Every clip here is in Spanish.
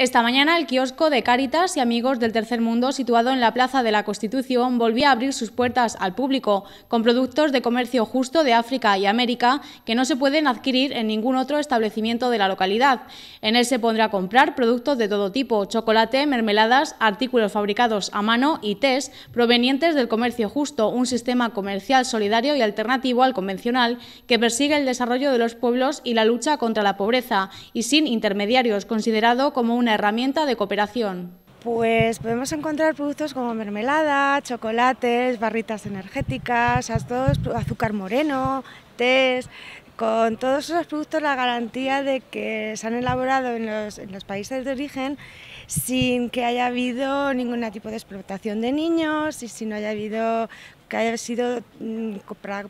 Esta mañana el kiosco de Cáritas y Amigos del Tercer Mundo, situado en la Plaza de la Constitución, volvió a abrir sus puertas al público con productos de comercio justo de África y América que no se pueden adquirir en ningún otro establecimiento de la localidad. En él se pondrá a comprar productos de todo tipo, chocolate, mermeladas, artículos fabricados a mano y tés provenientes del comercio justo, un sistema comercial solidario y alternativo al convencional que persigue el desarrollo de los pueblos y la lucha contra la pobreza y sin intermediarios, considerado como una herramienta de cooperación. Pues podemos encontrar productos como mermelada, chocolates, barritas energéticas, azúcar moreno, tés, con todos esos productos la garantía de que se han elaborado en los, países de origen sin que haya habido ningún tipo de explotación de niños y si no haya habido que haya sido mm,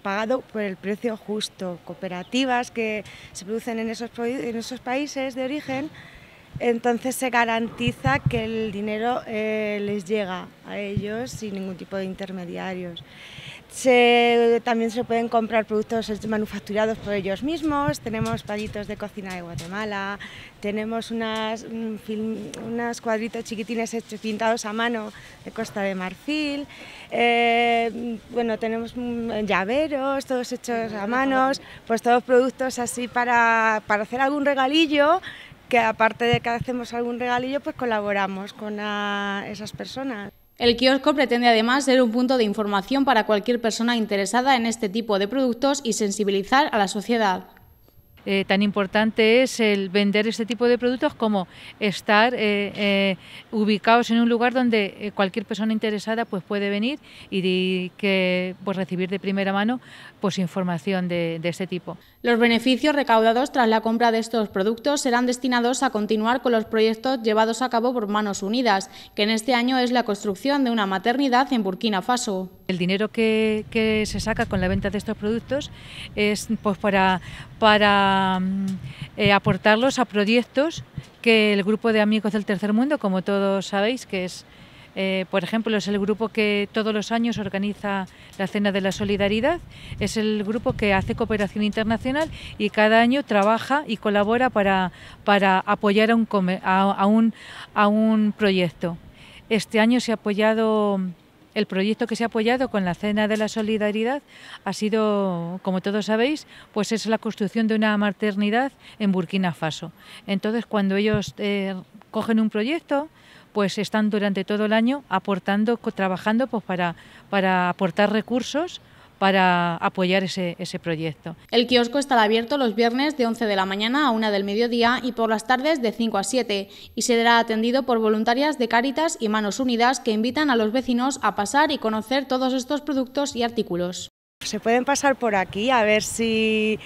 pagado por el precio justo. Cooperativas que se producen en esos países de origen entonces se garantiza que el dinero eh, les llega a ellos sin ningún tipo de intermediarios. también se pueden comprar productos manufacturados por ellos mismos, tenemos palitos de cocina de Guatemala, tenemos unas, mm, cuadritos chiquitines pintados a mano de Costa de Marfil, eh, bueno, tenemos mm, llaveros, todos hechos a manos, pues todos productos así para hacer algún regalillo que aparte de que hacemos algún regalillo, pues colaboramos con esas personas. El kiosco pretende además ser un punto de información para cualquier persona interesada en este tipo de productos y sensibilizar a la sociedad. Eh, tan importante es el vender este tipo de productos como estar eh, eh, ubicados en un lugar donde cualquier persona interesada pues puede venir y que pues, recibir de primera mano pues información de este tipo. Los beneficios recaudados tras la compra de estos productos serán destinados a continuar con los proyectos llevados a cabo por Manos Unidas, que en este año es la construcción de una maternidad en Burkina Faso. El dinero que, se saca con la venta de estos productos es pues, para, para mm, eh, aportarlos a proyectos que el grupo de amigos del tercer mundo, como todos sabéis, que es, eh, por ejemplo, es el grupo que todos los años organiza la Cena de la Solidaridad, es el grupo que hace cooperación internacional y cada año trabaja y colabora para, para apoyar a un, a un proyecto. Este año se ha apoyado el proyecto que se ha apoyado con la Cena de la Solidaridad ha sido, como todos sabéis, pues es la construcción de una maternidad en Burkina Faso. Entonces, cuando ellos eh, cogen un proyecto, pues están durante todo el año aportando, trabajando pues para, para aportar recursos para apoyar ese, proyecto. El kiosco estará abierto los viernes de 11 de la mañana a 1 del mediodía y por las tardes de 5 a 7 y será atendido por voluntarias de Cáritas y Manos Unidas que invitan a los vecinos a pasar y conocer todos estos productos y artículos. Se pueden pasar por aquí a ver si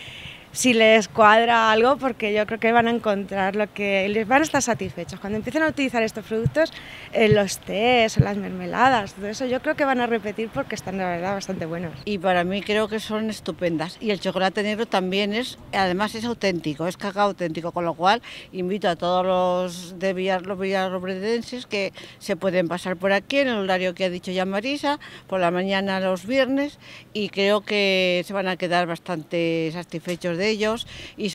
si les cuadra algo, porque yo creo que van a encontrar lo que les van a estar satisfechos. Cuando empiecen a utilizar estos productos, eh, los tés, las mermeladas, todo eso, yo creo que van a repetir porque están de verdad bastante buenos. Y para mí creo que son estupendas. Y el chocolate negro también es, además es auténtico, es cacao auténtico, con lo cual invito a todos los de los que se pueden pasar por aquí en el horario que ha dicho ya Marisa, por la mañana los viernes, y creo que se van a quedar bastante satisfechos ellos y